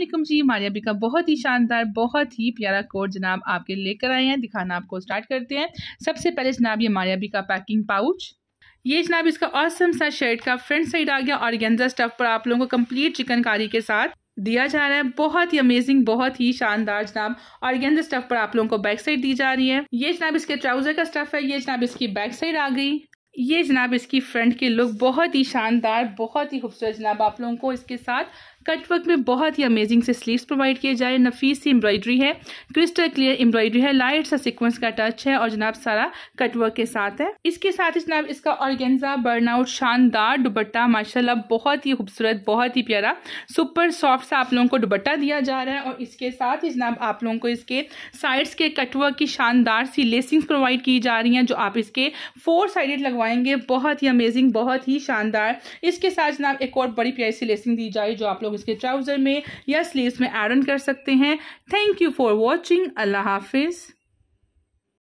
असलम जी मारियाबी का बहुत ही शानदार बहुत ही प्यारा कोड जनाब आपके लेकर आए हैं दिखाना आपको स्टार्ट करते हैं सबसे पहले जनाब ये मारियाबी का पैकिंग पाउच ये जनाब इसका औसम सा शर्ट का फ्रंट साइड आ गया और गेंजा स्टफ पर आप लोगों को कंप्लीट चिकनकारी के साथ दिया जा रहा है बहुत ही अमेजिंग बहुत ही शानदार जनाब और गेंजा स्टफ पर आप लोगों को बैक साइड दी जा रही है ये जनाब इसके ट्राउजर का स्टफ है ये जनाब इसकी बैक साइड आ गई ये जनाब इसकी फ्रंट के लुक बहुत ही शानदार बहुत ही खूबसूरत जनाब आप लोगों को इसके साथ कट वर्क में बहुत ही अमेजिंग से स्लीव्स प्रोवाइड किए जाए नफीस सी एम्ब्रॉयडरी है क्रिस्टल क्लियर एम्ब्रॉयडरी है लाइट सा सिक्वेंस का टच है और जनाब सारा कट वर्क के साथ है इसके साथ ही जनाब इसका ऑर्गेंजा बर्नआउट शानदार दुबट्टा माशाल्लाह बहुत ही खूबसूरत बहुत ही प्यारा सुपर सॉफ्ट सा आप लोगों को दुबट्टा दिया जा रहा है और इसके साथ ही जनाब आप लोगों को इसके साइड्स के कटवर्क की शानदार सी लेसिंग्स प्रोवाइड की जा रही हैं जो आप इसके फोर साइडेड लगवाएंगे बहुत ही अमेजिंग बहुत ही शानदार इसके साथ जनाब एक और बड़ी प्यारी सी लेसिंग दी जा जो आप लोग लोग इसके ट्राउज़र में या स्लीव्स में एड ऑन कर सकते हैं थैंक यू फॉर वॉचिंग अल्लाह हाफिज़